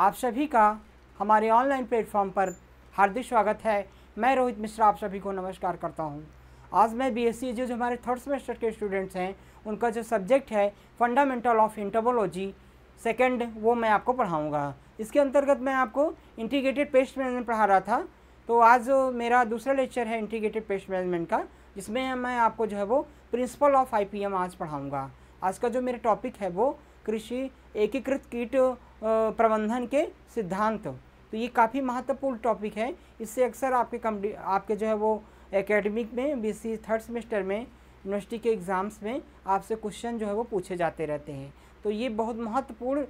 आप सभी का हमारे ऑनलाइन प्लेटफॉर्म पर हार्दिक स्वागत है मैं रोहित मिश्रा आप सभी को नमस्कार करता हूं। आज मैं बी एस जो हमारे थर्ड सेमेस्टर के स्टूडेंट्स हैं उनका जो सब्जेक्ट है फंडामेंटल ऑफ इंटरबोलॉजी सेकेंड वो मैं आपको पढ़ाऊँगा इसके अंतर्गत मैं आपको इंटीग्रेटेड पेस्ट मैनेजमेंट पढ़ा रहा था तो आज मेरा दूसरा लेक्चर है इंटीग्रेटेड पेस्ट मैनेजमेंट का जिसमें मैं आपको जो है वो प्रिंसिपल ऑफ आई आज पढ़ाऊँगा आज का जो मेरा टॉपिक है वो कृषि एकीकृत कीट प्रबंधन के सिद्धांत तो ये काफ़ी महत्वपूर्ण टॉपिक है इससे अक्सर आपके कम आपके जो है वो एकेडमिक में बीसी थर्ड सेमेस्टर में यूनिवर्सिटी के एग्ज़ाम्स में आपसे क्वेश्चन जो है वो पूछे जाते रहते हैं तो ये बहुत महत्वपूर्ण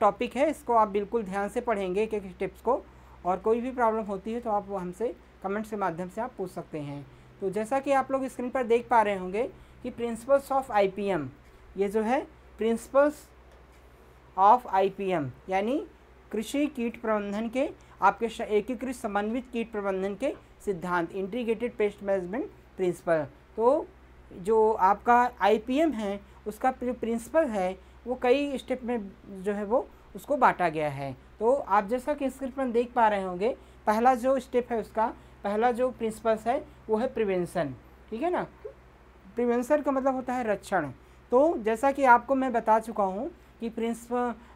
टॉपिक है इसको आप बिल्कुल ध्यान से पढ़ेंगे एक एक टिप्स को और कोई भी प्रॉब्लम होती है तो आप हमसे कमेंट्स के माध्यम से आप पूछ सकते हैं तो जैसा कि आप लोग स्क्रीन पर देख पा रहे होंगे कि प्रिंसिपल्स ऑफ आई ये जो है प्रिंसिपल्स ऑफ आईपीएम यानी कृषि कीट प्रबंधन के आपके एकीकृत समन्वित कीट प्रबंधन के सिद्धांत इंटीग्रेटेड पेस्ट मैनेजमेंट प्रिंसिपल तो जो आपका आईपीएम है उसका जो प्रिंसिपल है वो कई स्टेप में जो है वो उसको बांटा गया है तो आप जैसा कि स्क्रिप्ट में देख पा रहे होंगे पहला जो स्टेप है उसका पहला जो प्रिंसिपल्स है वो है प्रिवेंशन ठीक है ना प्रिवेंशन का मतलब होता है रक्षण तो जैसा कि आपको मैं बता चुका हूँ कि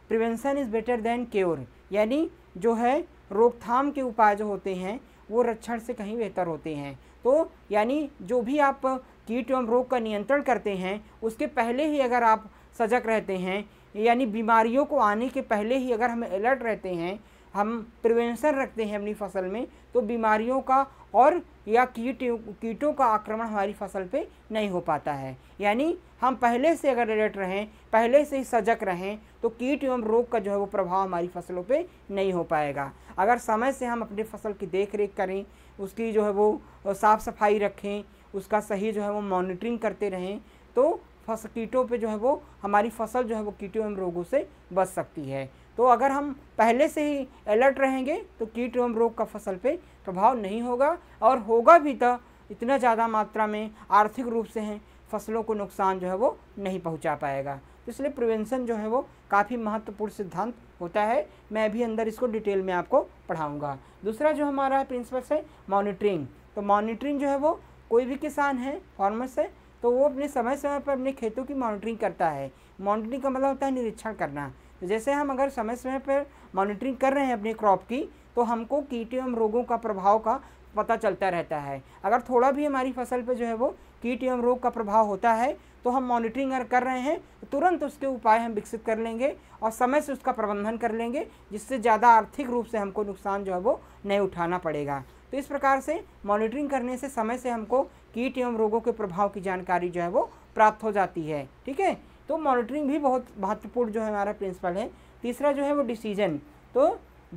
prevention is better than cure यानी जो है रोकथाम के उपाय जो होते हैं वो रक्षण से कहीं बेहतर होते हैं तो यानी जो भी आप कीट एवं रोग का नियंत्रण करते हैं उसके पहले ही अगर आप सजग रहते हैं यानी बीमारियों को आने के पहले ही अगर हम अलर्ट रहते हैं हम प्रिवेंशन रखते हैं अपनी फसल में तो बीमारियों का और या कीट कीटों का आक्रमण हमारी फसल पे नहीं हो पाता है यानी हम पहले से अगर अलर्ट रहें पहले से ही सजग रहें तो कीट एवं रोग का जो है वो प्रभाव हमारी फसलों पे नहीं हो पाएगा अगर समय से हम अपनी फसल की देख रेख करें उसकी जो है वो साफ़ सफाई रखें उसका सही जो है वो मॉनिटरिंग करते रहें तो फस कीटों पे जो है वो हमारी फसल जो है वो कीटों एवं रोगों से बच सकती है तो अगर हम पहले से ही अलर्ट रहेंगे तो कीट एवं रोग का फसल पे प्रभाव नहीं होगा और होगा भी तो इतना ज़्यादा मात्रा में आर्थिक रूप से हैं फसलों को नुकसान जो है वो नहीं पहुंचा पाएगा तो इसलिए प्रिवेंशन जो है वो काफ़ी महत्वपूर्ण सिद्धांत होता है मैं भी अंदर इसको डिटेल में आपको पढ़ाऊँगा दूसरा जो हमारा है प्रिंसिपल है मॉनिटरिंग तो मॉनिटरिंग जो है वो कोई भी किसान है फार्मर्स है तो वो अपने समय समय पर अपने खेतों की मॉनिटरिंग करता है मॉनिटरिंग का मतलब होता है निरीक्षण करना तो जैसे हम अगर समय समय पर मॉनिटरिंग कर रहे हैं अपनी क्रॉप की तो हमको कीट एवं रोगों का प्रभाव का पता चलता रहता है अगर थोड़ा भी हमारी फसल पर जो है वो कीट एवं रोग का प्रभाव होता है तो हम मॉनिटरिंग अगर कर रहे हैं तो तुरंत उसके उपाय हम विकसित कर लेंगे और समय से उसका प्रबंधन कर लेंगे जिससे ज़्यादा आर्थिक रूप से हमको नुकसान जो है वो नहीं उठाना पड़ेगा तो इस प्रकार से मॉनिटरिंग करने से समय से हमको कीट एवं रोगों के प्रभाव की जानकारी जो है वो प्राप्त हो जाती है ठीक है तो मॉनिटरिंग भी बहुत महत्वपूर्ण जो है हमारा प्रिंसिपल है तीसरा जो है वो डिसीजन तो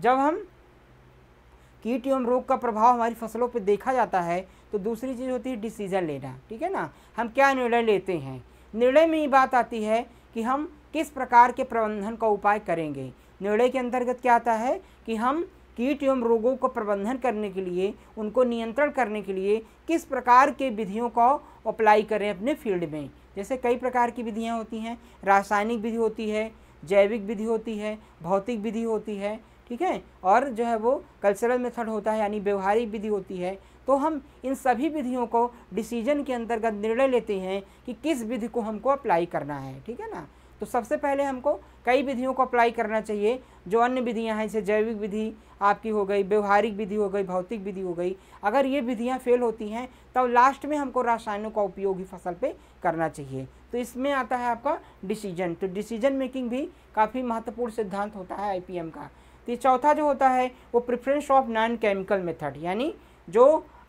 जब हम कीट एवं रोग का प्रभाव हमारी फसलों पर देखा जाता है तो दूसरी चीज़ होती है डिसीजन लेना ठीक है ना हम क्या निर्णय लेते हैं निर्णय में ये बात आती है कि हम किस प्रकार के प्रबंधन का उपाय करेंगे निर्णय के अंतर्गत क्या आता है कि हम कीट एवं रोगों को प्रबंधन करने के लिए उनको नियंत्रण करने के लिए किस प्रकार के विधियों को अप्लाई करें अपने फील्ड में जैसे कई प्रकार की विधियाँ होती हैं रासायनिक विधि होती है जैविक विधि होती है भौतिक विधि होती है ठीक है और जो है वो कल्चरल मेथड होता है यानी व्यवहारिक विधि होती है तो हम इन सभी विधियों को डिसीजन के अंतर्गत निर्णय लेते हैं कि किस विधि को हमको अप्लाई करना है ठीक है ना तो सबसे पहले हमको कई विधियों को अप्लाई करना चाहिए जो अन्य विधियां हैं जैसे जैविक विधि आपकी हो गई व्यवहारिक विधि हो गई भौतिक विधि हो गई अगर ये विधियां फेल होती हैं तब तो लास्ट में हमको रासायनों का उपयोग ही फसल पे करना चाहिए तो इसमें आता है आपका डिसीजन तो डिसीजन मेकिंग भी काफ़ी महत्वपूर्ण सिद्धांत होता है आई का तो ये चौथा जो होता है वो preference of non chemical method यानी जो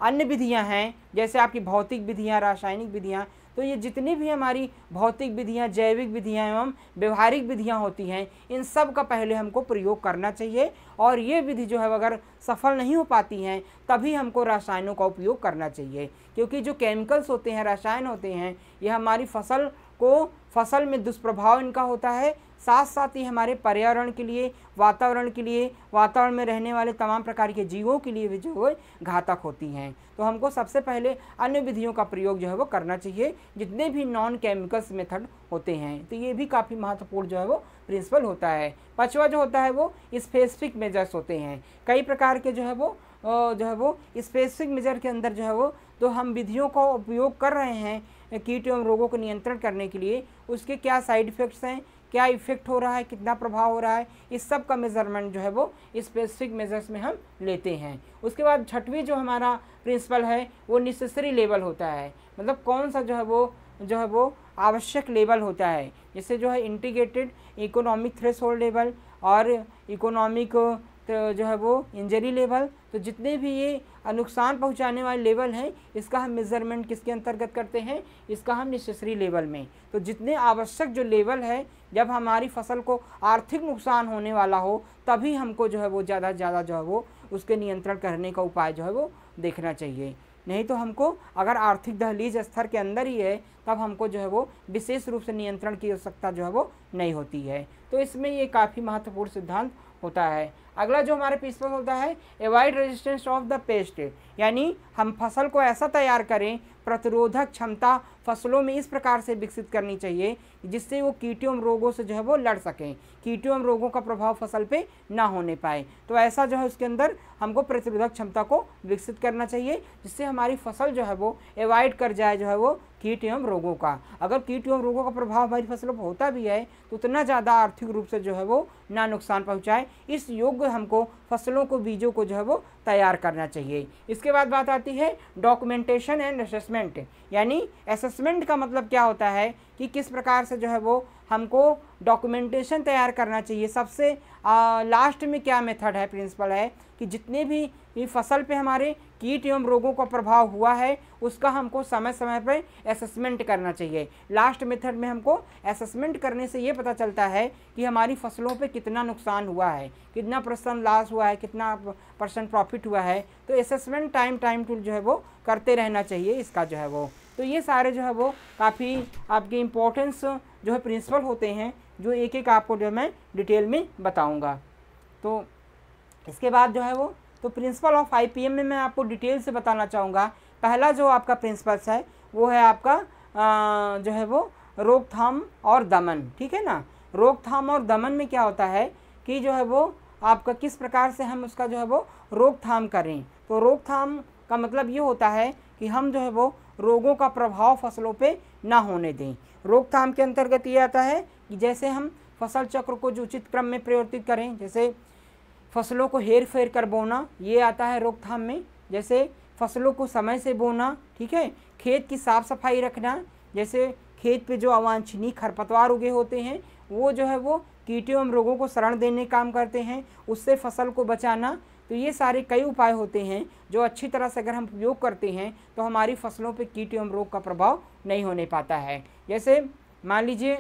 अन्य विधियाँ हैं जैसे आपकी भौतिक विधियाँ रासायनिक विधियाँ तो ये जितनी भी हमारी भौतिक विधियाँ जैविक विधियाँ एवं व्यवहारिक विधियाँ होती हैं इन सब का पहले हमको प्रयोग करना चाहिए और ये विधि जो है अगर सफल नहीं हो पाती हैं तभी हमको रसायनों का उपयोग करना चाहिए क्योंकि जो केमिकल्स होते हैं रसायन होते हैं ये हमारी फसल को फसल में दुष्प्रभाव इनका होता है साथ साथ ही हमारे पर्यावरण के लिए वातावरण के लिए वातावरण में रहने वाले तमाम प्रकार के जीवों के लिए भी जो है घातक होती हैं तो हमको सबसे पहले अन्य विधियों का प्रयोग जो है वो करना चाहिए जितने भी नॉन केमिकल्स मेथड होते हैं तो ये भी काफ़ी महत्वपूर्ण जो है वो प्रिंसिपल होता है पचवा जो होता है वो स्पेसिफिक मेजर्स होते हैं कई प्रकार के जो है वो जो है वो स्पेसिफिक मेजर के अंदर जो है वो तो हम विधियों का उपयोग कर रहे हैं कीट एवं रोगों को नियंत्रण करने के लिए उसके क्या साइड इफ़ेक्ट्स हैं क्या इफ़ेक्ट हो रहा है कितना प्रभाव हो रहा है इस सब का मेज़रमेंट जो है वो स्पेसिफिक मेजर्स में हम लेते हैं उसके बाद छठवीं जो हमारा प्रिंसिपल है वो नेसेसरी लेवल होता है मतलब कौन सा जो है वो जो है वो आवश्यक लेवल होता है जैसे जो है इंटीग्रेटेड इकोनॉमिक थ्रेस लेवल और इकोनॉमिक तो जो है वो इंजरी लेवल तो जितने भी ये नुकसान पहुंचाने वाले लेवल हैं इसका हम मेज़रमेंट किसके अंतर्गत करते हैं इसका हम नेसेसरी लेवल में तो जितने आवश्यक जो लेवल है जब हमारी फसल को आर्थिक नुकसान होने वाला हो तभी हमको जो है वो ज़्यादा से ज़्यादा जो है वो उसके नियंत्रण करने का उपाय जो है वो देखना चाहिए नहीं तो हमको अगर आर्थिक दहलीज स्तर के अंदर ही है तब हमको जो है वो विशेष रूप से नियंत्रण की आवश्यकता जो है वो नहीं होती है तो इसमें ये काफ़ी महत्वपूर्ण सिद्धांत होता है अगला जो हमारे पीस पर होता है avoid resistance of the pest यानी हम फसल को ऐसा तैयार करें प्रतिरोधक क्षमता फसलों में इस प्रकार से विकसित करनी चाहिए जिससे वो कीटियों रोगों से जो है वो लड़ सकें कीटियों रोगों का प्रभाव फसल पे ना होने पाए तो ऐसा जो है उसके अंदर हमको प्रतिरोधक क्षमता को विकसित करना चाहिए जिससे हमारी फसल जो है वो एवॉइड कर जाए जो है वो कीट एवं रोगों का अगर कीट एवं रोगों का प्रभाव हमारी फसलों पर होता भी है तो उतना ज़्यादा आर्थिक रूप से जो है वो ना नुकसान पहुँचाए इस योग्य हमको फसलों को बीजों को जो है वो तैयार करना चाहिए इसके बाद बात आती है डॉक्यूमेंटेशन एंड असेसमेंट यानी एसेस असेसमेंट का मतलब क्या होता है कि किस प्रकार से जो है वो हमको डॉक्यूमेंटेशन तैयार करना चाहिए सबसे आ, लास्ट में क्या मेथड है प्रिंसिपल है कि जितने भी फसल पे हमारे कीट एवं रोगों का प्रभाव हुआ है उसका हमको समय समय पर असेसमेंट करना चाहिए लास्ट मेथड में हमको असेसमेंट करने से ये पता चलता है कि हमारी फसलों पे कितना नुकसान हुआ है कितना परसेंट लॉस हुआ है कितना परसेंट प्रॉफिट हुआ है तो असेसमेंट टाइम टाइम टू जो है वो करते रहना चाहिए इसका जो है वो तो ये सारे जो है वो काफ़ी आपके इम्पोर्टेंस जो है प्रिंसिपल होते हैं जो एक एक आपको जो मैं डिटेल में बताऊँगा तो इसके बाद जो है वो तो principle of I P M में मैं आपको डिटेल से बताना चाहूँगा पहला जो आपका प्रिंसिपल्स है वो है आपका आ, जो है वो रोकथाम और दमन ठीक है ना रोकथाम और दमन में क्या होता है कि जो है वो आपका किस प्रकार से हम उसका जो है वो रोकथाम करें तो रोकथाम का मतलब ये होता है कि हम जो है वो रोगों का प्रभाव फसलों पे ना होने दें रोकथाम के अंतर्गत ये आता है कि जैसे हम फसल चक्र को जो उचित क्रम में परिवर्तित करें जैसे फसलों को हेर फेर कर बोना ये आता है रोकथाम में जैसे फसलों को समय से बोना ठीक है खेत की साफ़ सफाई रखना जैसे खेत पे जो अवांछनीय खरपतवार उगे होते हैं वो जो है वो कीटों एवं रोगों को शरण देने काम करते हैं उससे फसल को बचाना तो ये सारे कई उपाय होते हैं जो अच्छी तरह से अगर हम उपयोग करते हैं तो हमारी फसलों पे कीट एवं रोग का प्रभाव नहीं होने पाता है जैसे मान लीजिए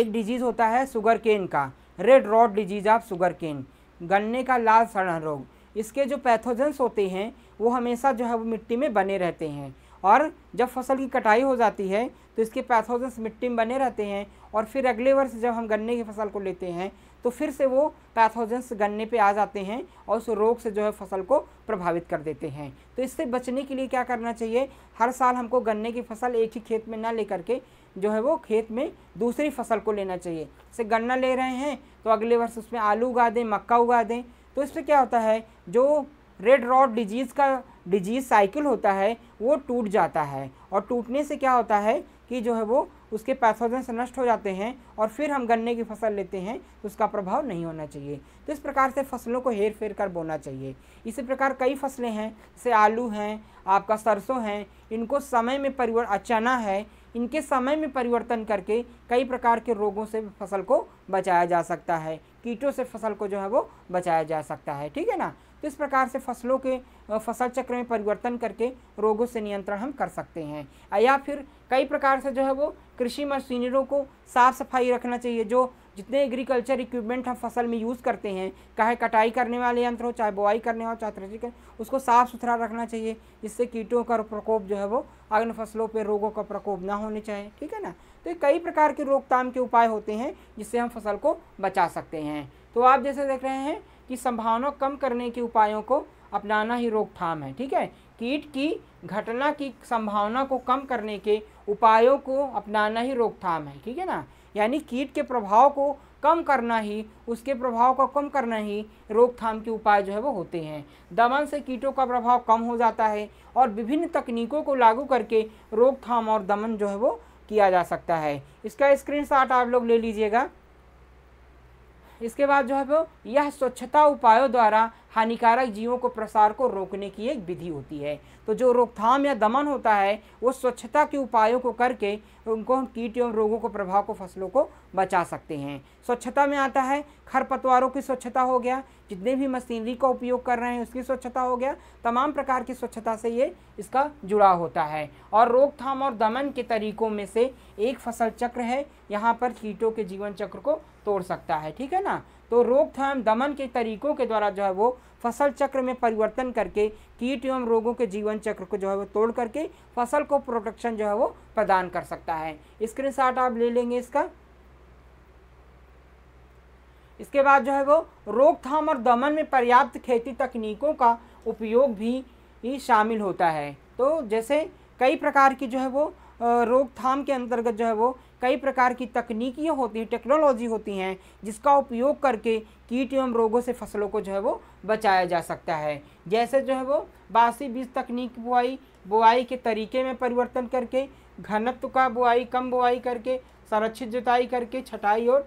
एक डिजीज़ होता है शुगर केन का red rot disease of sugar cane गन्ने का लाल सड़न रोग इसके जो पैथोजेंस होते हैं वो हमेशा जो है वो मिट्टी में बने रहते हैं और जब फसल की कटाई हो जाती है तो इसके पैथोजेंस मिट्टी में बने रहते हैं और फिर अगले वर्ष जब हम गन्ने की फसल को लेते हैं तो फिर से वो पैथोजेंस गन्ने पे आ जाते हैं और उस रोग से जो है फसल को प्रभावित कर देते हैं तो इससे बचने के लिए क्या करना चाहिए हर साल हमको गन्ने की फसल एक ही खेत में ना लेकर के जो है वो खेत में दूसरी फसल को लेना चाहिए जैसे गन्ना ले रहे हैं तो अगले वर्ष उसमें आलू उगा दें मक्का उगा दें तो इसमें क्या होता है जो रेड रॉड डिजीज़ का डिजीज़ साइकिल होता है वो टूट जाता है और टूटने से क्या होता है कि जो है वो उसके पैथोजन से नष्ट हो जाते हैं और फिर हम गन्ने की फसल लेते हैं तो उसका प्रभाव नहीं होना चाहिए तो इस प्रकार से फसलों को हेर फेर कर बोना चाहिए इसी प्रकार कई फसलें हैं जैसे आलू हैं आपका सरसों हैं इनको समय में परिवर्तन चना है इनके समय में परिवर्तन करके कई प्रकार के रोगों से फसल को बचाया जा सकता है कीटों से फसल को जो है वो बचाया जा सकता है ठीक है ना तो इस प्रकार से फसलों के फसल चक्र में परिवर्तन करके रोगों से नियंत्रण हम कर सकते हैं या फिर कई प्रकार से जो है वो कृषि मशीनरों को साफ़ सफाई रखना चाहिए जो जितने एग्रीकल्चर इक्विपमेंट हम फसल में यूज़ करते हैं चाहे कटाई करने वाले यंत्र हो चाहे बुआई करने हो चाहे थ्रेसिंग उसको साफ़ सुथरा रखना चाहिए जिससे कीटों का प्रकोप जो है वो अग्न फसलों पर रोगों का प्रकोप ना होने चाहिए ठीक है ना तो कई प्रकार के रोकथाम के उपाय होते हैं जिससे हम फसल को बचा सकते हैं तो आप जैसे देख रहे हैं की संभावना कम करने के उपायों को अपनाना ही रोकथाम है ठीक है कीट की घटना की संभावना को कम करने के उपायों को अपनाना ही रोकथाम है ठीक है ना यानी कीट के प्रभाव को कम करना ही उसके प्रभाव को कम करना ही रोकथाम के उपाय जो है वो होते हैं दमन से कीटों का प्रभाव कम हो जाता है और विभिन्न तकनीकों को लागू करके रोकथाम और दमन जो है वो किया जा सकता है इसका स्क्रीनशॉट आप लोग ले लीजिएगा इसके बाद जो है वो यह स्वच्छता उपायों द्वारा हानिकारक जीवों को प्रसार को रोकने की एक विधि होती है तो जो रोकथाम या दमन होता है वो स्वच्छता के उपायों को करके उनको हम कीट एवं रोगों को प्रभाव को फसलों को बचा सकते हैं स्वच्छता में आता है खरपतवारों की स्वच्छता हो गया जितने भी मशीनरी का उपयोग कर रहे हैं उसकी स्वच्छता हो गया तमाम प्रकार की स्वच्छता से ये इसका जुड़ा होता है और रोकथाम और दमन के तरीकों में से एक फसल चक्र है यहाँ पर कीटों के जीवन चक्र को तोड़ सकता है ठीक है ना तो रोकथाम दमन के तरीकों के द्वारा जो है वो फसल चक्र में परिवर्तन करके कीट एवं रोगों के जीवन चक्र को जो है वो तोड़ करके फसल को प्रोटेक्शन जो है वो प्रदान कर सकता है शॉट आप ले लेंगे इसका इसके बाद जो है वो रोकथाम और दमन में पर्याप्त खेती तकनीकों का उपयोग भी ही शामिल होता है तो जैसे कई प्रकार की जो है वो रोकथाम के अंतर्गत जो है वो कई प्रकार की तकनीकियाँ होती हैं टेक्नोलॉजी होती हैं जिसका उपयोग करके कीट एवं रोगों से फसलों को जो है वो बचाया जा सकता है जैसे जो है वो बासी बीज तकनीक बुआई बुआई के तरीके में परिवर्तन करके घनत्व का बुआई कम बुआई करके संरक्षित जुताई करके छटाई और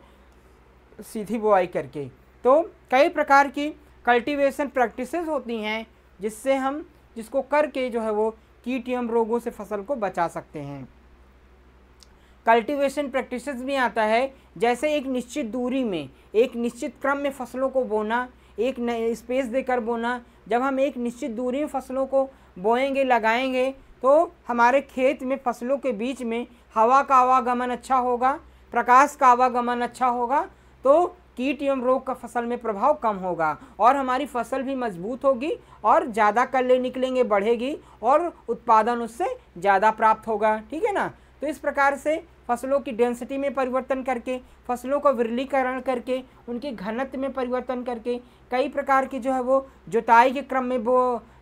सीधी बुआई करके तो कई प्रकार की कल्टीवेशन प्रैक्टिस होती हैं जिससे हम जिसको करके जो है वो कीट एवं रोगों से फसल को बचा सकते हैं कल्टीवेशन प्रैक्टिस भी आता है जैसे एक निश्चित दूरी में एक निश्चित क्रम में फसलों को बोना एक स्पेस देकर बोना जब हम एक निश्चित दूरी में फसलों को बोएंगे लगाएंगे तो हमारे खेत में फसलों के बीच में हवा का आवागमन अच्छा होगा प्रकाश का आवागमन अच्छा होगा तो कीट एवं रोग का फसल में प्रभाव कम होगा और हमारी फसल भी मजबूत होगी और ज़्यादा कल्ले निकलेंगे बढ़ेगी और उत्पादन उससे ज़्यादा प्राप्त होगा ठीक है ना तो इस प्रकार से फसलों की डेंसिटी में परिवर्तन करके फसलों का विरलीकरण करके उनके घनत्व में परिवर्तन करके कई प्रकार की जो है वो जुताई के क्रम में वो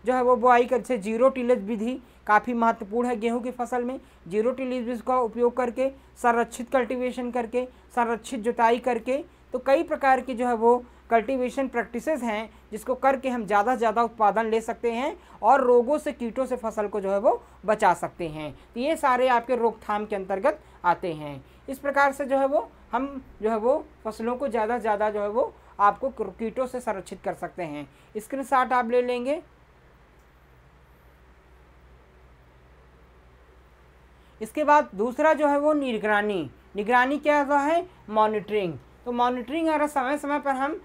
जो है वो बुआई कर जैसे जीरो टिलेज विधि काफ़ी महत्वपूर्ण है गेहूं की फसल में जीरो टिलेज विधि का उपयोग करके संरक्षित कल्टिवेशन करके संरक्षित जुताई करके तो कई प्रकार की जो है वो कल्टीवेशन प्रैक्टिसेस हैं जिसको करके हम ज़्यादा से ज़्यादा उत्पादन ले सकते हैं और रोगों से कीटों से फसल को जो है वो बचा सकते हैं तो ये सारे आपके रोकथाम के अंतर्गत आते हैं इस प्रकार से जो है वो हम जो है वो फसलों को ज़्यादा से ज़्यादा जो है वो आपको कीटों से संरक्षित कर सकते हैं स्क्रीन शॉट आप ले लेंगे इसके बाद दूसरा जो है वो निगरानी निगरानी क्या होता है मॉनिटरिंग तो मॉनिटरिंग अगर समय समय पर हम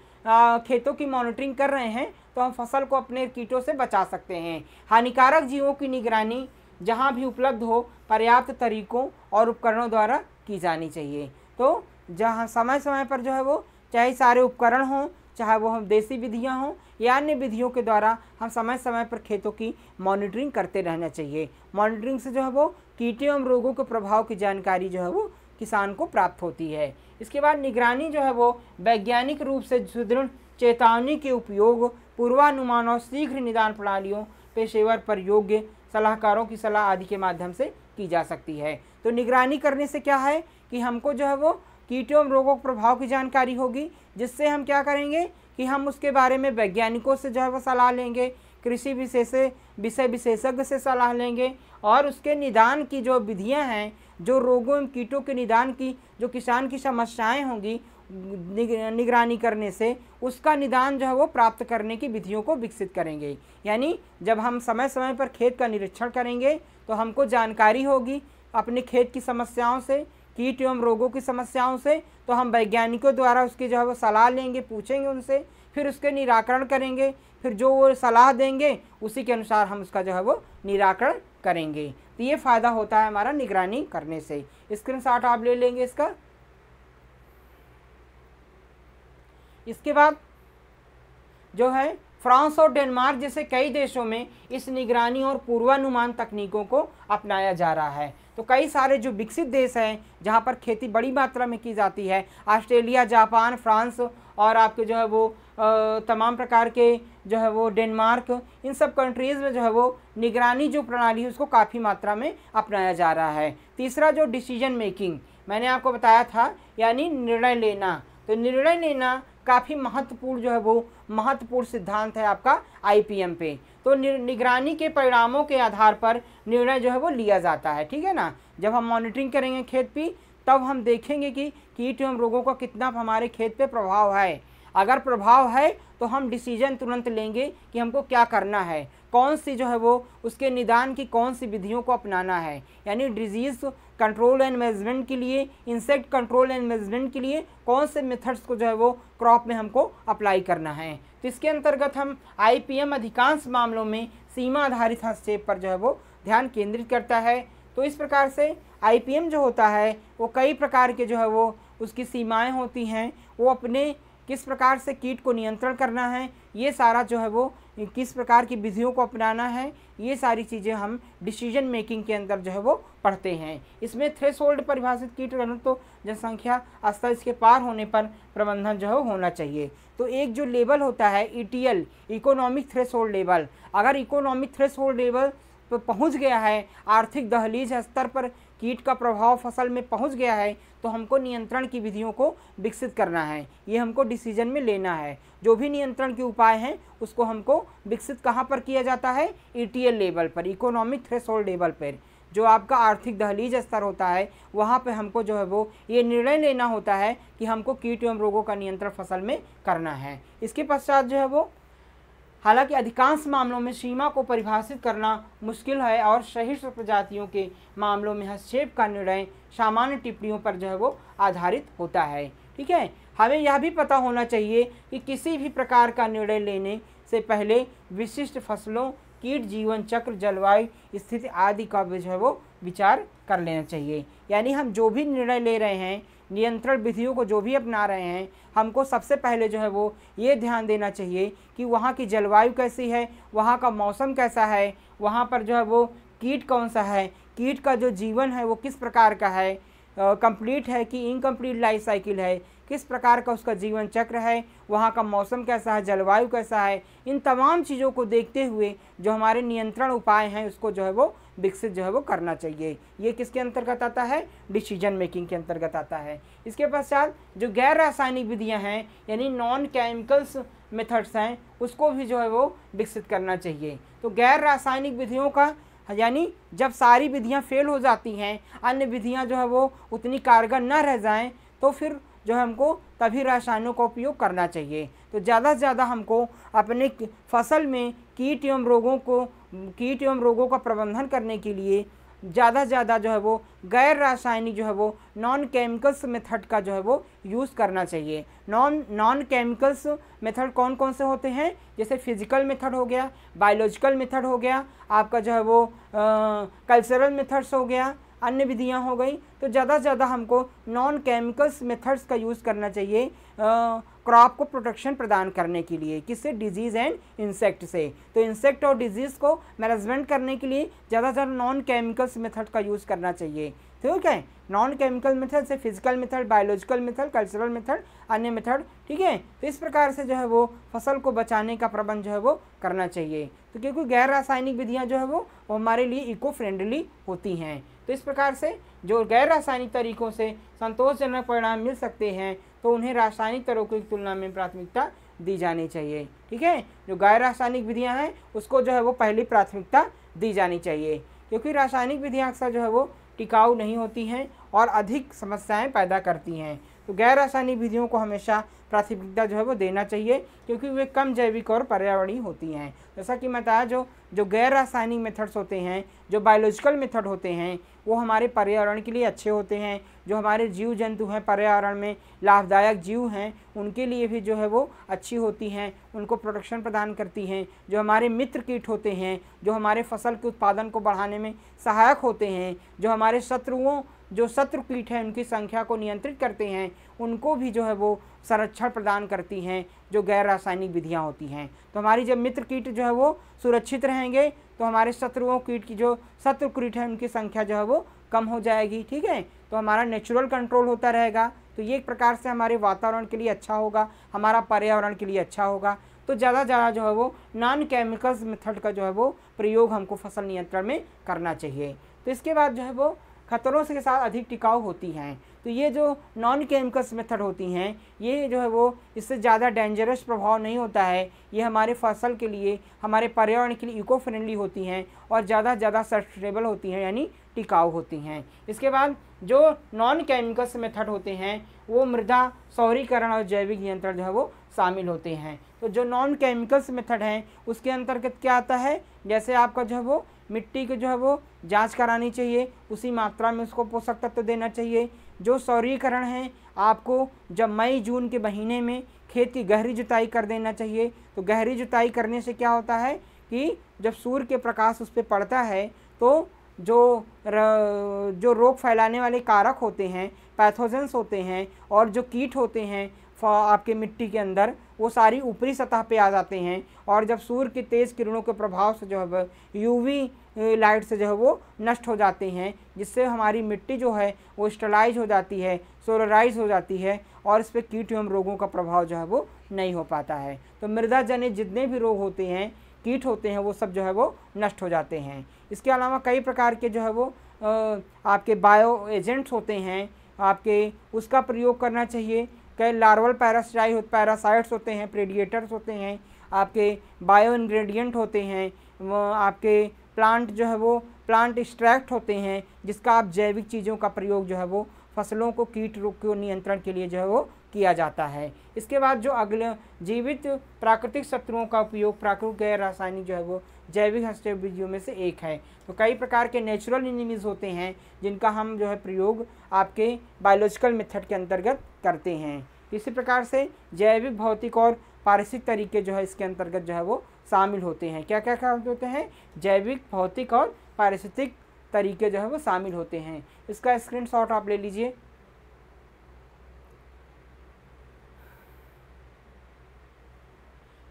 खेतों की मॉनिटरिंग कर रहे हैं तो हम फसल को अपने कीटों से बचा सकते हैं हानिकारक जीवों की निगरानी जहाँ भी उपलब्ध हो पर्याप्त तरीकों और उपकरणों द्वारा की जानी चाहिए तो जहाँ समय समय पर जो है वो चाहे सारे उपकरण हों चाहे वो हम देसी विधियाँ हों या अन्य विधियों के द्वारा हम समय समय पर खेतों की मॉनिटरिंग करते रहना चाहिए मॉनिटरिंग से जो है वो कीटों एवं रोगों के प्रभाव की जानकारी जो है वो किसान को प्राप्त होती है इसके बाद निगरानी जो है वो वैज्ञानिक रूप से सुदृढ़ चेतावनी के उपयोग पूर्वानुमान और शीघ्र निदान प्रणालियों पेशेवर पर योग्य सलाहकारों की सलाह आदि के माध्यम से की जा सकती है तो निगरानी करने से क्या है कि हमको जो है वो कीटों रोगों के प्रभाव की जानकारी होगी जिससे हम क्या करेंगे कि हम उसके बारे में वैज्ञानिकों से जो है वो सलाह लेंगे कृषि विशेष विषय विशेषज्ञ से सलाह लेंगे और उसके निदान की जो विधियाँ हैं जो रोगों एवं कीटों के निदान की जो किसान की समस्याएं होंगी निगरानी करने से उसका निदान जो है वो प्राप्त करने की विधियों को विकसित करेंगे यानी जब हम समय समय पर खेत का निरीक्षण करेंगे तो हमको जानकारी होगी अपने खेत की समस्याओं से कीट एवं रोगों की समस्याओं से तो हम वैज्ञानिकों द्वारा उसकी जो है वो सलाह लेंगे पूछेंगे उनसे फिर उसके निराकरण करेंगे फिर जो वो सलाह देंगे उसी के अनुसार हम उसका जो है वो निराकरण करेंगे तो ये फ़ायदा होता है हमारा निगरानी करने से स्क्रीन शॉट आप ले लेंगे इसका इसके बाद जो है फ्रांस और डेनमार्क जैसे कई देशों में इस निगरानी और पूर्वानुमान तकनीकों को अपनाया जा रहा है तो कई सारे जो विकसित देश हैं जहाँ पर खेती बड़ी मात्रा में की जाती है ऑस्ट्रेलिया जापान फ्रांस और आपके जो है वो तमाम प्रकार के जो है वो डेनमार्क इन सब कंट्रीज़ में जो है वो निगरानी जो प्रणाली है उसको काफ़ी मात्रा में अपनाया जा रहा है तीसरा जो डिसीजन मेकिंग मैंने आपको बताया था यानी निर्णय लेना तो निर्णय लेना काफ़ी महत्वपूर्ण जो है वो महत्वपूर्ण सिद्धांत है आपका आईपीएम पे तो निगरानी के परिणामों के आधार पर निर्णय जो है वो लिया जाता है ठीक है ना जब हम मॉनिटरिंग करेंगे खेत पी तब हम देखेंगे कि कीट एवं रोगों का कितना हमारे खेत पे प्रभाव है अगर प्रभाव है तो हम डिसीजन तुरंत लेंगे कि हमको क्या करना है कौन सी जो है वो उसके निदान की कौन सी विधियों को अपनाना है यानी डिजीज़ कंट्रोल एंड मैनेजमेंट के लिए इंसेक्ट कंट्रोल एंड मैनेजमेंट के लिए कौन से मेथड्स को जो है वो क्रॉप में हमको अप्लाई करना है तो इसके अंतर्गत हम आईपीएम अधिकांश मामलों में सीमा आधारित हस्तक्षेप पर जो है वो ध्यान केंद्रित करता है तो इस प्रकार से आईपीएम जो होता है वो कई प्रकार के जो है वो उसकी सीमाएं होती हैं वो अपने किस प्रकार से कीट को नियंत्रण करना है ये सारा जो है वो किस प्रकार की विधियों को अपनाना है ये सारी चीज़ें हम डिसीजन मेकिंग के अंदर जो है वो पढ़ते हैं इसमें थ्रेस होल्ड परिभाषित कीट तो जनसंख्या स्तर इसके पार होने पर प्रबंधन जो है होना चाहिए तो एक जो लेवल होता है E T economic threshold level अगर इकोनॉमिक थ्रेस होल्ड लेवल पर पहुंच गया है आर्थिक दहलीज स्तर पर कीट का प्रभाव फसल में पहुंच गया है तो हमको नियंत्रण की विधियों को विकसित करना है ये हमको डिसीजन में लेना है जो भी नियंत्रण के उपाय हैं उसको हमको विकसित कहाँ पर किया जाता है ई e लेवल पर इकोनॉमिक थ्रेसोल्ड लेवल पर जो आपका आर्थिक दहलीज स्तर होता है वहाँ पे हमको जो है वो ये निर्णय लेना होता है कि हमको कीट एवं रोगों का नियंत्रण फसल में करना है इसके पश्चात जो है वो हालांकि अधिकांश मामलों में सीमा को परिभाषित करना मुश्किल है और सहिष्णु प्रजातियों के मामलों में हस्तक्षेप का निर्णय सामान्य टिप्पणियों पर जो है वो आधारित होता है ठीक है हमें यह भी पता होना चाहिए कि किसी भी प्रकार का निर्णय लेने से पहले विशिष्ट फसलों कीट जीवन चक्र जलवायु स्थिति आदि का जो है वो विचार कर लेना चाहिए यानी हम जो भी निर्णय ले रहे हैं नियंत्रण विधियों को जो भी अपना रहे हैं हमको सबसे पहले जो है वो ये ध्यान देना चाहिए कि वहाँ की जलवायु कैसी है वहाँ का मौसम कैसा है वहाँ पर जो है वो कीट कौन सा है कीट का जो जीवन है वो किस प्रकार का है कंप्लीट है कि इनकम्प्लीट लाइफ साइकिल है किस प्रकार का उसका जीवन चक्र है वहाँ का मौसम कैसा है जलवायु कैसा है इन तमाम चीज़ों को देखते हुए जो हमारे नियंत्रण उपाय हैं उसको जो है वो विकसित जो है वो करना चाहिए ये किसके अंतर्गत आता है डिसीजन मेकिंग के अंतर्गत आता है इसके पश्चात जो गैर रासायनिक विधियाँ हैं यानी नॉन केमिकल्स मेथड्स हैं उसको भी जो है वो विकसित करना चाहिए तो गैर रासायनिक विधियों का यानी जब सारी विधियाँ फेल हो जाती हैं अन्य विधियाँ जो है वो उतनी कारगर ना रह जाएँ तो फिर जो हमको तभी रसायनों का उपयोग करना चाहिए तो ज़्यादा से ज़्यादा हमको अपने फसल में कीट एवं रोगों को कीट एवं रोगों का प्रबंधन करने के लिए ज़्यादा से ज़्यादा जो है वो गैर रासायनिक जो है वो नॉन केमिकल्स मेथड का जो है वो यूज़ करना चाहिए नॉन नॉन केमिकल्स मेथड कौन कौन से होते हैं जैसे फिजिकल मेथड हो गया बायोलॉजिकल मेथड हो गया आपका जो है वो कल्चरल मेथड्स हो गया अन्य विधियाँ हो गई तो ज़्यादा से ज़्यादा हमको नॉन केमिकल्स मेथड्स का यूज़ करना चाहिए आ, क्रॉप को प्रोटेक्शन प्रदान करने के लिए किससे डिजीज़ एंड इंसेक्ट से तो इंसेक्ट और डिजीज़ को मैनेजमेंट करने के लिए ज़्यादातर नॉन केमिकल्स मेथड का यूज़ करना चाहिए ठीक तो है नॉन केमिकल मेथड से physical method biological method cultural method अन्य मेथड ठीक है तो इस प्रकार से जो है वो फसल को बचाने का प्रबंध जो है वो करना चाहिए तो क्योंकि गैर रासायनिक विधियाँ जो है वो हमारे लिए इको फ्रेंडली होती हैं तो इस प्रकार से जो गैर रासायनिक तरीकों से संतोषजनक परिणाम मिल सकते हैं तो उन्हें रासायनिक तरीकों की तुलना में प्राथमिकता दी जानी चाहिए ठीक है जो गैर रासायनिक विधियाँ हैं उसको जो है वो पहली प्राथमिकता दी जानी चाहिए क्योंकि रासायनिक विधियाँ अक्सर जो है वो टिकाऊ नहीं होती हैं और अधिक समस्याएं पैदा करती हैं तो गैर रासायनिक विधियों को हमेशा प्राथमिकता जो है वो देना चाहिए क्योंकि वे कम जैविक और पर्यावरणीय होती हैं जैसा कि मैं बताया जो जो गैर रासायनिक मेथड्स होते हैं जो बायोलॉजिकल मेथड होते हैं वो हमारे पर्यावरण के लिए अच्छे होते हैं जो हमारे जीव जंतु हैं पर्यावरण में लाभदायक जीव हैं उनके लिए भी जो है वो अच्छी होती हैं उनको प्रोटेक्शन प्रदान करती हैं जो हमारे मित्र कीट होते हैं जो हमारे फसल के उत्पादन को बढ़ाने में सहायक होते हैं जो हमारे शत्रुओं जो कीट हैं उनकी संख्या को नियंत्रित करते हैं उनको भी जो है वो संरक्षण प्रदान करती हैं जो गैर रासायनिक विधियाँ होती हैं तो हमारी जब मित्र कीट जो है वो सुरक्षित रहेंगे तो हमारे शत्रुओं कीट की जो शत्रु कीट है उनकी संख्या जो है वो कम हो जाएगी ठीक है तो हमारा नेचुरल कंट्रोल होता रहेगा तो ये एक प्रकार से हमारे वातावरण के लिए अच्छा होगा हमारा पर्यावरण के लिए अच्छा होगा तो ज़्यादा ज़्यादा जो है वो नॉन केमिकल्स मेथड का जो है वो प्रयोग हमको फसल नियंत्रण में करना चाहिए तो इसके बाद जो है वो खतरों के साथ अधिक टिकाऊ होती हैं तो ये जो नॉन केमिकल्स मेथड होती हैं ये जो है वो इससे ज़्यादा डेंजरस प्रभाव नहीं होता है ये हमारे फसल के लिए हमारे पर्यावरण के लिए इको फ्रेंडली होती हैं और ज़्यादा से ज़्यादा सस्टेबल होती हैं यानी टिकाऊ होती हैं इसके बाद जो नॉन केमिकल्स मेथड होते हैं वो मृदा सौरीकरण और जैविक नियंत्रण जो है वो शामिल होते हैं तो जो नॉन केमिकल्स मेथड हैं उसके अंतर्गत क्या आता है जैसे आपका जो है वो मिट्टी की जो है वो जांच करानी चाहिए उसी मात्रा में उसको पोषक तत्व तो देना चाहिए जो सौरीकरण है आपको जब मई जून के महीने में खेत की गहरी जुताई कर देना चाहिए तो गहरी जुताई करने से क्या होता है कि जब सूर्य के प्रकाश उस पर पड़ता है तो जो र, जो रोग फैलाने वाले कारक होते हैं पैथोजेंस होते हैं और जो कीट होते हैं आपके मिट्टी के अंदर वो सारी ऊपरी सतह पे आ जाते हैं और जब सूर्य के तेज़ किरणों के प्रभाव से जो है यूवी लाइट से जो है वो नष्ट हो जाते हैं जिससे हमारी मिट्टी जो है वो स्टलाइज हो जाती है सोलराइज हो जाती है और इस पर कीट एवं रोगों का प्रभाव जो है वो नहीं हो पाता है तो मृदा जनित जितने भी रोग होते हैं कीट होते हैं वो सब जो है वो नष्ट हो जाते हैं इसके अलावा कई प्रकार के जो है वो आपके बायो एजेंट्स होते हैं आपके उसका प्रयोग करना चाहिए कई लार्वल पैरासाइट पैरासाइट्स होते हैं प्रेडिएटर्स होते हैं आपके बायो इन्ग्रेडियंट होते हैं आपके प्लांट जो है वो प्लांट एक्सट्रैक्ट होते हैं जिसका आप जैविक चीज़ों का प्रयोग जो है वो फसलों को कीट रोग के नियंत्रण के लिए जो है वो किया जाता है इसके बाद जो अगले जीवित प्राकृतिक शत्रुओं का उपयोग प्राकृतिक गैर रासायनिक जो है वो जैविक हस्तक्षेप विधियों में से एक है तो कई प्रकार के नेचुरल इनिमीज होते हैं जिनका हम जो है प्रयोग आपके बायोलॉजिकल मेथड के अंतर्गत करते हैं इसी प्रकार से जैविक भौतिक और पारसिक तरीके जो है इसके अंतर्गत जो है वो शामिल होते हैं क्या क्या क्या होते हैं जैविक भौतिक और पारिस्थितिक तरीके जो है वो शामिल होते हैं इसका शॉट आप ले लीजिए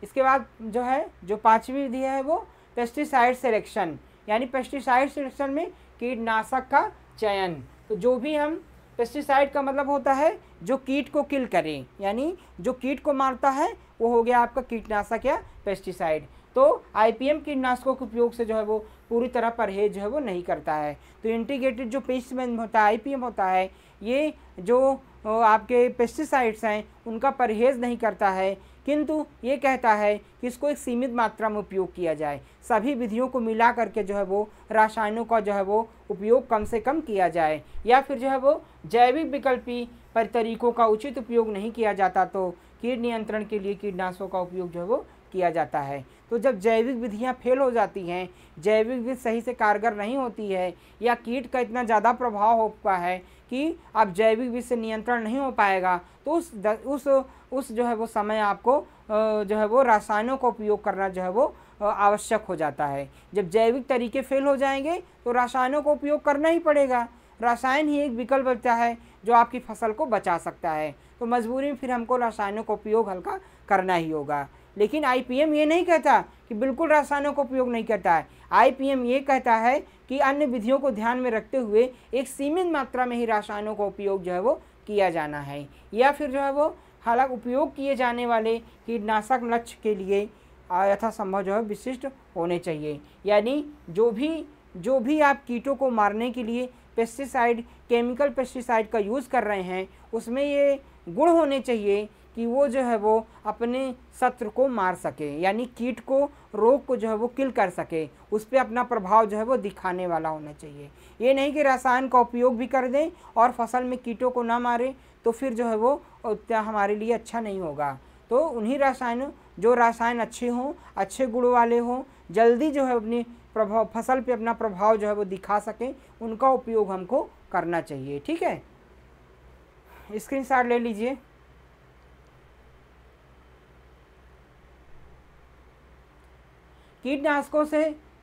इसके बाद जो है जो पांचवी विधि है वो पेस्टिसाइड सिलेक्शन यानी पेस्टिसाइड सिलेक्शन में कीटनाशक का चयन तो जो भी हम पेस्टिसाइड का मतलब होता है जो कीट को किल करें यानी जो कीट को मारता है वो हो गया आपका कीटनाशक या पेस्टिसाइड तो आईपीएम कीटनाशकों के उपयोग से जो है वो पूरी तरह परहेज जो है वो नहीं करता है तो इंटीग्रेटेड जो पेस्टमेंट होता है आईपीएम होता है ये जो आपके पेस्टिसाइड्स हैं उनका परहेज़ नहीं करता है किंतु ये कहता है कि इसको एक सीमित मात्रा में उपयोग किया जाए सभी विधियों को मिला करके जो है वो रासायनों का जो है वो उपयोग कम से कम किया जाए या फिर जो है वो जैविक विकल्पी पर तरीकों का उचित उपयोग नहीं किया जाता तो कीट नियंत्रण के लिए कीटनाशकों का उपयोग जो है वो किया जाता है तो जब जैविक विधियाँ फेल हो जाती हैं जैविक विधि सही से कारगर नहीं होती है या कीट का इतना ज़्यादा प्रभाव हो पा है कि आप जैविक विधि से नियंत्रण नहीं हो पाएगा तो उस द, उस उस जो है वो समय आपको जो है वो रासायनों का उपयोग करना जो है वो आवश्यक हो जाता है जब जैविक तरीके फेल हो जाएंगे तो रासायनों का उपयोग करना ही पड़ेगा रसायन ही एक विकल्प बचता है जो आपकी फसल को बचा सकता है तो मजबूरी में फिर हमको रसायनों का उपयोग हल्का करना ही होगा लेकिन आईपीएम ये नहीं कहता कि बिल्कुल रसायनों का उपयोग नहीं करता है आईपीएम ये कहता है कि अन्य विधियों को ध्यान में रखते हुए एक सीमित मात्रा में ही रसायनों का उपयोग जो है वो किया जाना है या फिर जो है वो हालांकि उपयोग किए जाने वाले कीटनाशक लक्ष्य के लिए यथासंभव जो है विशिष्ट होने चाहिए यानी जो भी जो भी आप कीटों को मारने के लिए पेस्टिसाइड केमिकल पेस्टिसाइड का यूज़ कर रहे हैं उसमें ये गुण होने चाहिए कि वो जो है वो अपने शत्रु को मार सके यानी कीट को रोग को जो है वो किल कर सके उस पर अपना प्रभाव जो है वो दिखाने वाला होना चाहिए ये नहीं कि रसायन का उपयोग भी कर दें और फसल में कीटों को ना मारें तो फिर जो है वो उतना हमारे लिए अच्छा नहीं होगा तो उन्हीं रसायन जो रसायन अच्छे हों अच्छे गुण वाले हों जल्दी जो है अपनी प्रभाव फसल पे अपना प्रभाव जो है वो दिखा सकें उनका उपयोग हमको करना चाहिए ठीक है स्क्रीनशॉट ले लीजिए कीटनाशकों से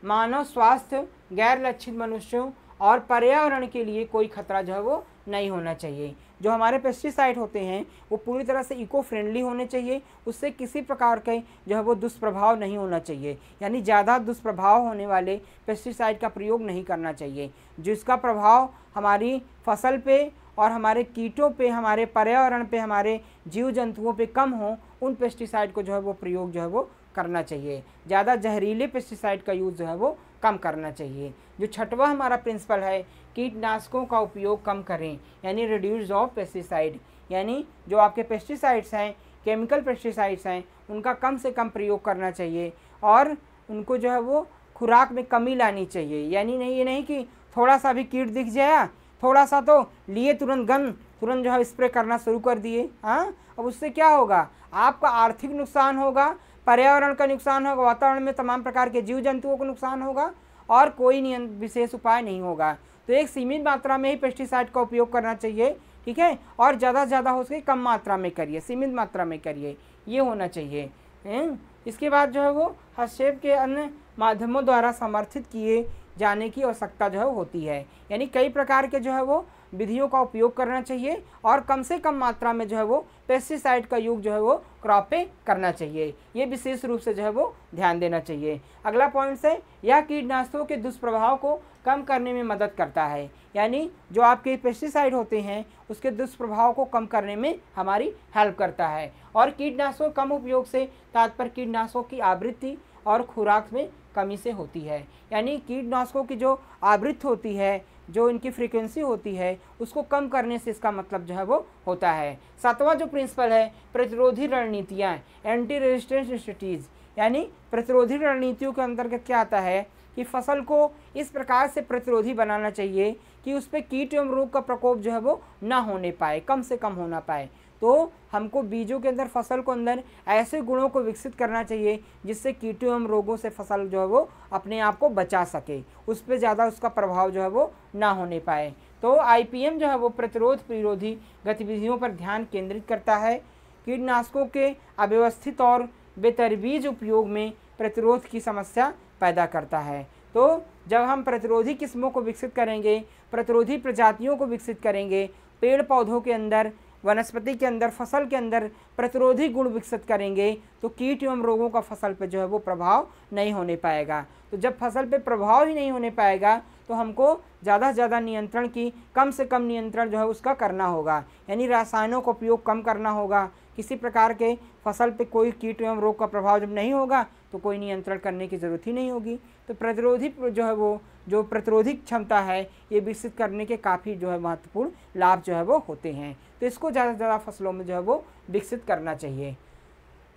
मानव स्वास्थ्य गैर लक्षित मनुष्यों और पर्यावरण के लिए कोई खतरा जो है वो नहीं होना चाहिए जो हमारे पेस्टिसाइड होते हैं वो पूरी तरह से इको फ्रेंडली होने चाहिए उससे किसी प्रकार के जो है वो दुष्प्रभाव नहीं होना चाहिए यानी ज़्यादा दुष्प्रभाव होने वाले पेस्टिसाइड का प्रयोग नहीं करना चाहिए जिसका प्रभाव हमारी फसल पे और हमारे कीटों पे हमारे पर्यावरण पे हमारे जीव जंतुओं पे कम हो उन पेस्टिसाइड को जो है वो प्रयोग जो है वो करना चाहिए ज़्यादा जहरीले पेस्टिसाइड का यूज़ जो है वो कम करना चाहिए जो छठवा हमारा प्रिंसिपल है कीटनाशकों का उपयोग कम करें यानी रिड्यूस ऑफ पेस्टिसाइड यानी जो आपके पेस्टिसाइड्स हैं केमिकल पेस्टिसाइड्स हैं उनका कम से कम प्रयोग करना चाहिए और उनको जो है वो खुराक में कमी लानी चाहिए यानी नहीं ये नहीं कि थोड़ा सा भी कीट दिख जाया थोड़ा सा तो लिए तुरंत गन तुरंत जो है स्प्रे करना शुरू कर दिए हाँ अब उससे क्या होगा आपका आर्थिक नुकसान होगा पर्यावरण का नुकसान होगा वातावरण में तमाम प्रकार के जीव जंतुओं को नुकसान होगा और कोई विशेष उपाय नहीं होगा तो एक सीमित मात्रा में ही पेस्टिसाइड का उपयोग करना चाहिए ठीक है और ज़्यादा से ज़्यादा हो सके कम मात्रा में करिए सीमित मात्रा में करिए ये होना चाहिए हैं? इसके बाद जो है वो हस्तक्षेप के अन्य माध्यमों द्वारा समर्थित किए जाने की आवश्यकता जो है होती है यानी कई प्रकार के जो है वो विधियों का उपयोग करना चाहिए और कम से कम मात्रा में जो है वो पेस्टिसाइड का योग जो है वो क्रॉप पे करना चाहिए ये विशेष रूप से जो है वो ध्यान देना चाहिए अगला पॉइंट है यह कीटनाशकों के दुष्प्रभाव को कम करने में मदद करता है यानी जो आपके पेस्टिसाइड होते हैं उसके दुष्प्रभाव को कम करने में हमारी हेल्प करता है और कीटनाशकों कम उपयोग से तात्पर्य कीटनाशकों की आवृत्ति और खुराक में कमी से होती है यानी कीटनाशकों की जो आवृत्ति होती है जो इनकी फ्रीक्वेंसी होती है उसको कम करने से इसका मतलब जो है वो होता है सातवां जो प्रिंसिपल है प्रतिरोधी रणनीतियाँ एंटी रेजिस्टेंस स्ट्रेटीज यानी प्रतिरोधी रणनीतियों के अंतर्गत क्या आता है कि फसल को इस प्रकार से प्रतिरोधी बनाना चाहिए कि उस पर कीट एवं रोग का प्रकोप जो है वो ना होने पाए कम से कम होना पाए तो हमको बीजों के अंदर फसल को अंदर ऐसे गुणों को विकसित करना चाहिए जिससे कीटों एवं रोगों से फसल जो है वो अपने आप को बचा सके उस पर ज़्यादा उसका प्रभाव जो है वो ना होने पाए तो आईपीएम जो है वो प्रतिरोध प्रतिरोधी गतिविधियों पर ध्यान केंद्रित करता है कीटनाशकों के अव्यवस्थित और बेतरबीज उपयोग में प्रतिरोध की समस्या पैदा करता है तो जब हम प्रतिरोधी किस्मों को विकसित करेंगे प्रतिरोधी प्रजातियों को विकसित करेंगे पेड़ पौधों के अंदर वनस्पति के अंदर फसल के अंदर प्रतिरोधी गुण विकसित करेंगे तो कीट एवं रोगों का फसल पर जो है वो प्रभाव नहीं होने पाएगा तो जब फसल पर प्रभाव ही नहीं होने पाएगा तो हमको ज़्यादा से ज़्यादा नियंत्रण की कम से कम नियंत्रण जो है उसका करना होगा यानी रासायनों का उपयोग कम करना होगा किसी प्रकार के फसल पे कोई कीट एवं रोग का प्रभाव जब नहीं होगा तो कोई नियंत्रण करने की ज़रूरत ही नहीं होगी तो प्रतिरोधी जो है वो जो प्रतिरोधिक क्षमता है ये विकसित करने के काफ़ी जो है महत्वपूर्ण लाभ जो है वो होते हैं तो इसको ज़्यादा से ज़्यादा फसलों में जो है वो विकसित करना चाहिए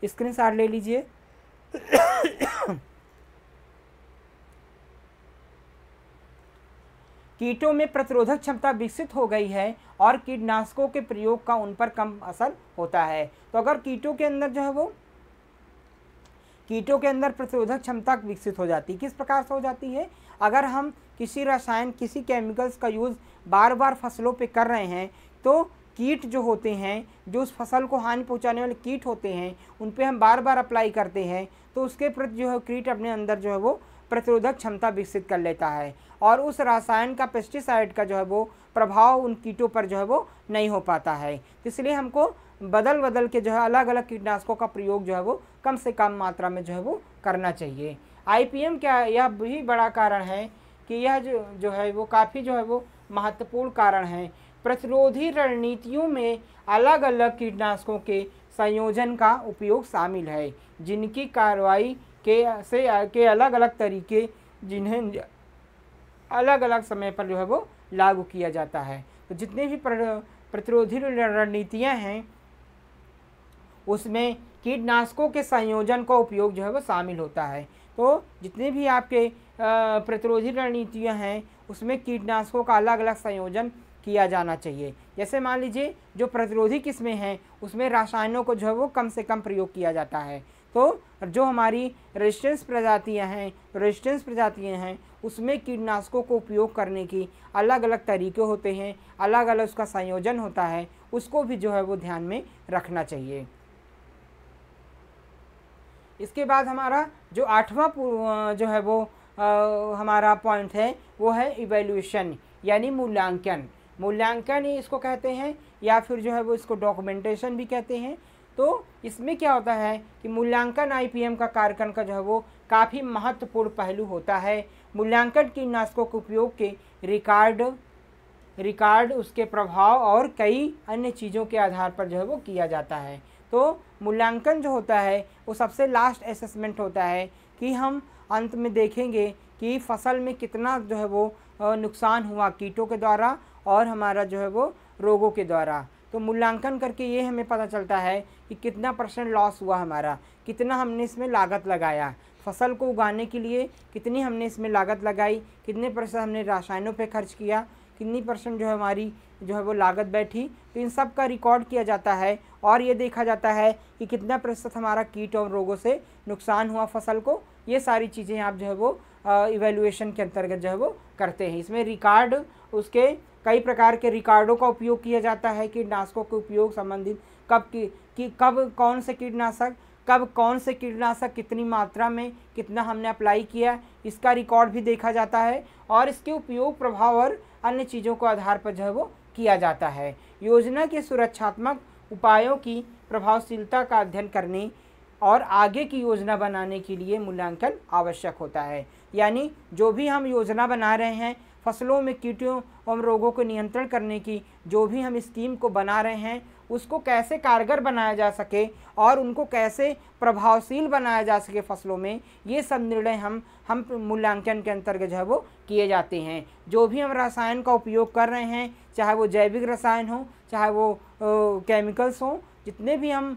स्क्रीन ले लीजिए कीटों में प्रतिरोधक क्षमता विकसित हो गई है और कीटनाशकों के प्रयोग का उन पर कम असर होता है तो अगर कीटों के अंदर जो है वो कीटों के अंदर प्रतिरोधक क्षमता विकसित हो जाती है किस प्रकार से हो जाती है अगर हम किसी रसायन किसी केमिकल्स का यूज़ बार बार फसलों पे कर रहे हैं तो कीट जो होते हैं जो उस फसल को हानि पहुंचाने वाले कीट होते हैं उन पर हम बार बार अप्लाई करते हैं तो उसके प्रति जो है कीट अपने अंदर जो है वो प्रतिरोधक क्षमता विकसित कर लेता है और उस रसायन का पेस्टिसाइड का जो है वो प्रभाव उन कीटों पर जो है वो नहीं हो पाता है तो इसलिए हमको बदल बदल के जो है अलग अलग कीटनाशकों का प्रयोग जो है वो कम से कम मात्रा में जो है वो करना चाहिए आईपीएम क्या यह भी बड़ा कारण है कि यह जो जो है वो काफ़ी जो है वो महत्वपूर्ण कारण है प्रतिरोधी रणनीतियों में अलग अलग कीटनाशकों के संयोजन का उपयोग शामिल है जिनकी कार्रवाई के से के अलग अलग तरीके जिन्हें अलग अलग समय पर जो है वो लागू किया जाता है तो जितने भी प्रतिरोधी रणनीतियाँ हैं उसमें कीटनाशकों के संयोजन का उपयोग जो है वो शामिल होता है तो जितने भी आपके प्रतिरोधी रणनीतियाँ हैं उसमें कीटनाशकों का अलग अलग संयोजन किया जाना चाहिए जैसे मान लीजिए जो प्रतिरोधी किस्में हैं उसमें रासायनों को जो है वो कम से कम प्रयोग किया जाता है तो जो हमारी रेजिस्टेंस प्रजातियां हैं रेजिस्टेंस प्रजातियां हैं उसमें कीटनाशकों को उपयोग करने की अलग अलग तरीके होते हैं अलग अलग उसका संयोजन होता है उसको भी जो है वो ध्यान में रखना चाहिए इसके बाद हमारा जो आठवां जो है वो आ, हमारा पॉइंट है वो है इवेल्यूशन यानी मूल्यांकन मूल्यांकन इसको कहते हैं या फिर जो है वो इसको डॉक्यूमेंटेशन भी कहते हैं तो इसमें क्या होता है कि मूल्यांकन आईपीएम का कार्यक्रम का जो है वो काफ़ी महत्वपूर्ण पहलू होता है मूल्यांकन कीटनाशकों के उपयोग के रिकॉर्ड रिकॉर्ड उसके प्रभाव और कई अन्य चीज़ों के आधार पर जो है वो किया जाता है तो मूल्यांकन जो होता है वो सबसे लास्ट असेसमेंट होता है कि हम अंत में देखेंगे कि फसल में कितना जो है वो नुकसान हुआ कीटों के द्वारा और हमारा जो है वो रोगों के द्वारा तो मूल्यांकन करके ये हमें पता चलता है कि कितना परसेंट लॉस हुआ हमारा कितना हमने इसमें लागत लगाया फसल को उगाने के लिए कितनी हमने इसमें लागत लगाई कितने परसेंट हमने रासायनों पे खर्च किया कितनी परसेंट जो है हमारी जो है वो लागत बैठी तो इन सब का रिकॉर्ड किया जाता है और ये देखा जाता है कि कितना प्रतिशत हमारा कीट और रोगों से नुकसान हुआ फसल को ये सारी चीज़ें आप जो है वो इवेलुएशन के अंतर्गत जो है वो करते हैं इसमें रिकॉर्ड उसके कई प्रकार के रिकॉर्डों का उपयोग किया जाता है कीटनाशकों के उपयोग संबंधित कब की कि कब कौन से कीटनाशक कब कौन से कीटनाशक कितनी मात्रा में कितना हमने अप्लाई किया इसका रिकॉर्ड भी देखा जाता है और इसके उपयोग प्रभाव और अन्य चीज़ों को आधार पर जो है वो किया जाता है योजना के सुरक्षात्मक उपायों की प्रभावशीलता का अध्ययन करने और आगे की योजना बनाने के लिए मूल्यांकन आवश्यक होता है यानी जो भी हम योजना बना रहे हैं फसलों में कीटों एवं रोगों को नियंत्रण करने की जो भी हम स्कीम को बना रहे हैं उसको कैसे कारगर बनाया जा सके और उनको कैसे प्रभावशील बनाया जा सके फसलों में ये सब निर्णय हम हम मूल्यांकन के अंतर्गत जो है वो किए जाते हैं जो भी हम रसायन का उपयोग कर रहे हैं चाहे वो जैविक रसायन हो चाहे वो केमिकल्स हों जितने भी हम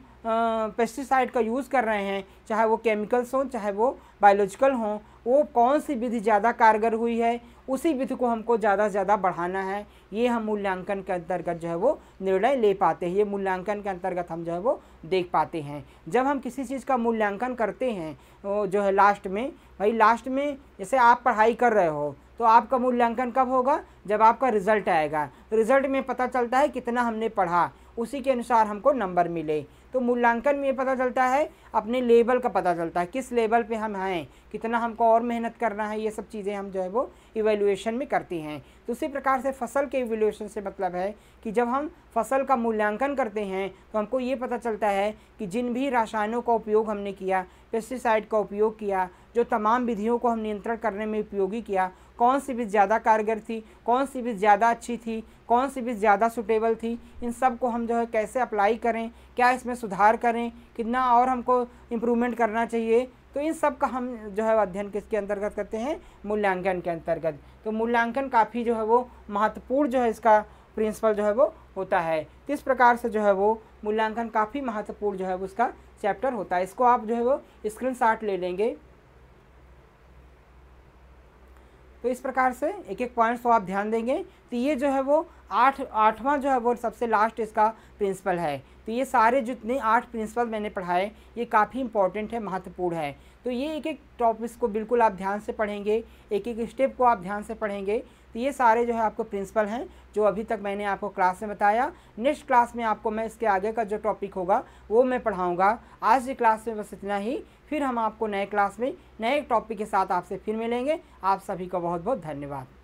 पेस्टिसाइड का यूज़ कर रहे हैं चाहे वो केमिकल्स हों चाहे वो बायोलॉजिकल हों वो कौन सी विधि ज़्यादा कारगर हुई है उसी विधि को हमको ज़्यादा से ज़्यादा बढ़ाना है ये हम मूल्यांकन के अंतर्गत जो है वो निर्णय ले पाते हैं ये मूल्यांकन के अंतर्गत हम जो है वो देख पाते हैं जब हम किसी चीज़ का मूल्यांकन करते हैं जो है लास्ट में भाई लास्ट में जैसे आप पढ़ाई कर रहे हो तो आपका मूल्यांकन कब होगा जब आपका रिज़ल्ट आएगा रिज़ल्ट में पता चलता है कितना हमने पढ़ा उसी के अनुसार हमको नंबर मिले तो मूल्यांकन में ये पता चलता है अपने लेवल का पता चलता है किस लेवल पे हम हैं कितना हमको और मेहनत करना है ये सब चीज़ें हम जो है वो इवेल्यूएशन में करती हैं तो उसी प्रकार से फसल के इवेल्यूएशन से मतलब है कि जब हम फसल का मूल्यांकन करते हैं तो हमको ये पता चलता है कि जिन भी रासायनों का उपयोग हमने किया पेस्टिसाइड का उपयोग किया जो तमाम विधियों को हम नियंत्रण करने में उपयोगी किया कौन सी विधि ज़्यादा कारगर थी कौन सी विधि ज़्यादा अच्छी थी कौन सी विधि ज़्यादा सुटेबल थी इन सब को हम जो है कैसे अप्लाई करें क्या इसमें सुधार करें कितना और हमको इम्प्रूवमेंट करना चाहिए तो इन सब का हम जो है अध्ययन किसके अंतर्गत करते हैं मूल्यांकन के अंतर्गत तो मूल्यांकन काफ़ी जो है वो महत्वपूर्ण जो है इसका प्रिंसिपल जो है वो होता है किस प्रकार से जो है वो मूल्यांकन काफ़ी महत्वपूर्ण जो है वो उसका चैप्टर होता है इसको आप जो है वो स्क्रीन ले लेंगे तो इस प्रकार से एक एक पॉइंट्स को आप ध्यान देंगे तो ये जो है वो आठ आठवां जो है वो सबसे लास्ट इसका प्रिंसिपल है तो ये सारे जितने आठ प्रिंसिपल मैंने पढ़ाए ये काफ़ी इंपॉर्टेंट है महत्वपूर्ण है तो ये एक एक टॉपिक्स को बिल्कुल आप ध्यान से पढ़ेंगे एक एक स्टेप को आप ध्यान से पढ़ेंगे तो ये सारे जो है आपको प्रिंसिपल हैं जो अभी तक मैंने आपको क्लास में बताया नेक्स्ट क्लास में आपको मैं इसके आगे का जो टॉपिक होगा वो मैं पढ़ाऊँगा आज की क्लास में बस इतना ही फिर हम आपको नए क्लास में नए टॉपिक के साथ आपसे फिर मिलेंगे आप सभी का बहुत बहुत धन्यवाद